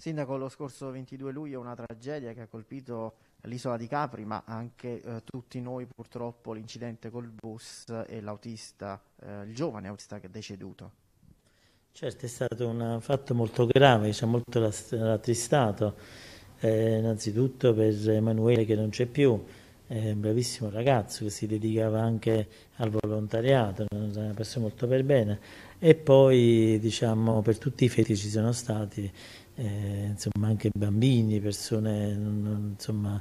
Sindaco, lo scorso 22 luglio una tragedia che ha colpito l'isola di Capri, ma anche eh, tutti noi purtroppo l'incidente col bus e l'autista, eh, il giovane autista che è deceduto. Certo, è stato un fatto molto grave, ci ha molto rattristato, eh, innanzitutto per Emanuele che non c'è più, è un bravissimo ragazzo che si dedicava anche al volontariato, era una persona molto per bene e poi diciamo per tutti i feti ci sono stati eh, insomma anche bambini, persone insomma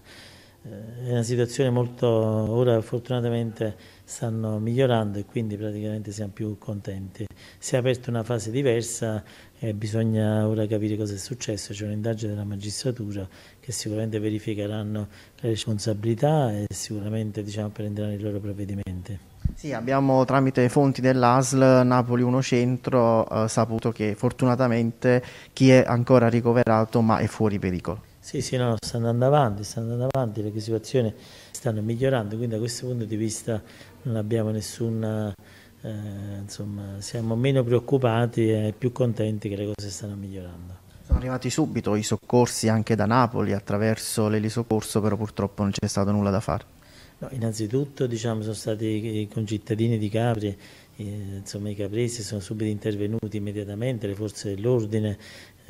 eh, è una situazione molto, ora fortunatamente stanno migliorando e quindi praticamente siamo più contenti. Si è aperta una fase diversa e bisogna ora capire cosa è successo, c'è un'indagine della magistratura che sicuramente verificheranno le responsabilità e sicuramente diciamo, prenderanno i loro provvedimenti. Sì, abbiamo tramite fonti dell'ASL Napoli 1 Centro eh, saputo che fortunatamente chi è ancora ricoverato ma è fuori pericolo. Sì, sì, no, sta andando avanti, sta andando avanti, le situazioni stanno migliorando, quindi da questo punto di vista non abbiamo nessuna, eh, insomma, siamo meno preoccupati e più contenti che le cose stanno migliorando. Sono arrivati subito i soccorsi anche da Napoli attraverso l'elisoccorso, però purtroppo non c'è stato nulla da fare. No, innanzitutto diciamo, sono stati i concittadini di Capri eh, insomma i capresi sono subito intervenuti immediatamente, le forze dell'ordine,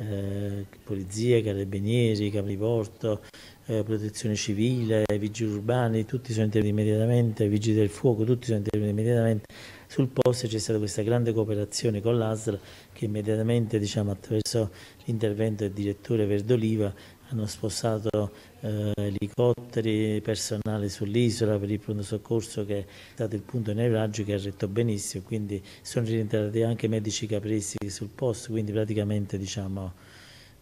eh, polizia, carabinieri, capriporto, eh, protezione civile, vigili urbani, tutti sono intervenuti immediatamente, vigili del fuoco, tutti sono intervenuti immediatamente. Sul posto c'è stata questa grande cooperazione con l'ASL che immediatamente diciamo, attraverso l'intervento del direttore Verdoliva hanno spostato eh, elicotteri, personale sull'isola per il pronto soccorso che è stato il punto nevraggio che ha retto benissimo, quindi sono rientrati anche medici capristi sul posto, quindi praticamente diciamo,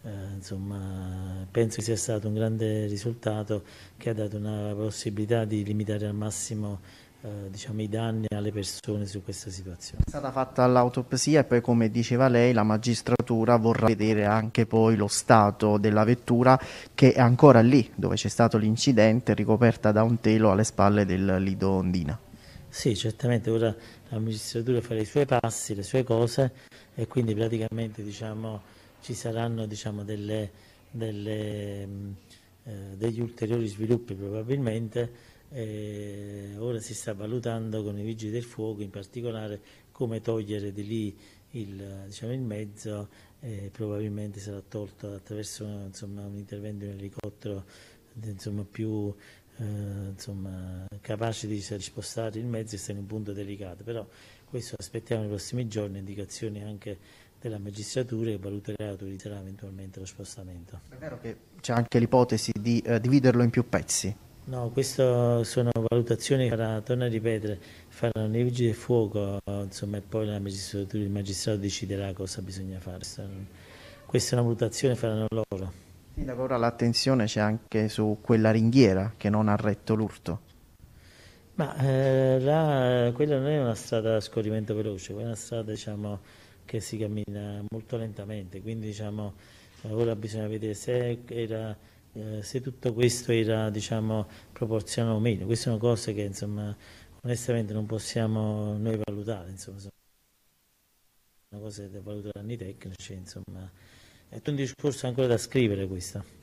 eh, insomma, penso che sia stato un grande risultato che ha dato una possibilità di limitare al massimo eh, diciamo, i danni alle persone su questa situazione. È stata fatta l'autopsia e poi come diceva lei la magistratura vorrà vedere anche poi lo stato della vettura che è ancora lì dove c'è stato l'incidente ricoperta da un telo alle spalle del Lido Ondina. Sì, certamente ora la magistratura farà i suoi passi, le sue cose e quindi praticamente diciamo, ci saranno diciamo, delle, delle, mm, eh, degli ulteriori sviluppi probabilmente eh, ora si sta valutando con i vigili del fuoco in particolare come togliere di lì il, diciamo, il mezzo, eh, probabilmente sarà tolto attraverso insomma, un intervento in elicottero insomma, più eh, insomma, capace di spostare il mezzo e sta in un punto delicato, però questo aspettiamo nei prossimi giorni, indicazioni anche della magistratura che valuterà e autorizzerà eventualmente lo spostamento. È vero che c'è anche l'ipotesi di eh, dividerlo in più pezzi? No, queste sono valutazioni che farà, torno a ripetere, faranno i vigili del fuoco, insomma, e poi il magistrato deciderà cosa bisogna fare. Questa è una valutazione che faranno loro. Sindaco, ora l'attenzione c'è anche su quella ringhiera che non ha retto l'urto. Ma eh, la, quella non è una strada a scorrimento veloce, quella è una strada diciamo, che si cammina molto lentamente, quindi diciamo, ora bisogna vedere se era eh, se tutto questo era diciamo, proporzionale o meno. Queste sono cose che insomma, onestamente non possiamo noi valutare, insomma, sono cose da valutare i tecnici, insomma. È un discorso ancora da scrivere questo.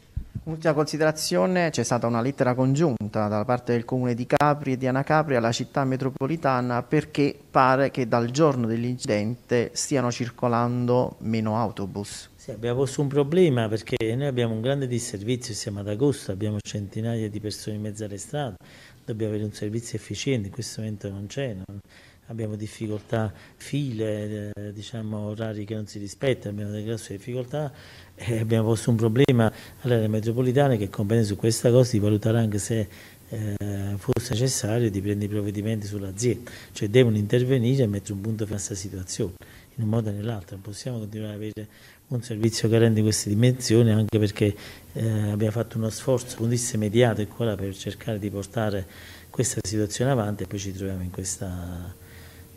Ultima considerazione, c'è stata una lettera congiunta da parte del comune di Capri e di Anacapri alla città metropolitana perché pare che dal giorno dell'incidente stiano circolando meno autobus. Sì, abbiamo posto un problema perché noi abbiamo un grande disservizio, siamo ad agosto, abbiamo centinaia di persone in mezzo alle strade, dobbiamo avere un servizio efficiente, in questo momento non c'è, non, abbiamo difficoltà, file, eh, diciamo, orari che non si rispettano, abbiamo delle grosse difficoltà e abbiamo posto un problema all'area metropolitana che competente su questa cosa di valutare anche se eh, fosse necessario di prendere i provvedimenti sull'azienda, cioè devono intervenire e mettere un punto fino a questa situazione, in un modo o nell'altro, non possiamo continuare ad avere un servizio carente di queste dimensioni anche perché eh, abbiamo fatto uno sforzo con disse mediato e qua per cercare di portare questa situazione avanti e poi ci troviamo in questa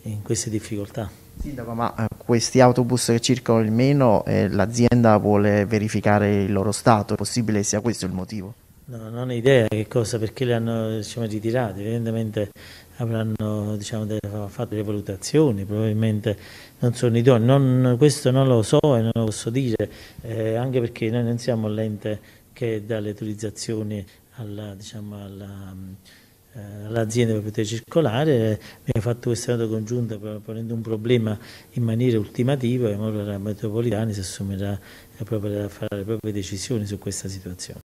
in queste difficoltà. Sindaco, ma eh, questi autobus che circolano il meno, eh, l'azienda vuole verificare il loro stato, è possibile che sia questo il motivo? No, non ho idea che cosa, perché li hanno diciamo, ritirati, evidentemente avranno diciamo, fatto le valutazioni, probabilmente non sono idonei, non, questo non lo so e non lo posso dire, eh, anche perché noi non siamo l'ente che dà le autorizzazioni alla, diciamo, alla eh, l'azienda per poter circolare, abbiamo fatto questa nota congiunta ponendo un problema in maniera ultimativa e ora la metropolitana si assumerà a fare le proprie decisioni su questa situazione.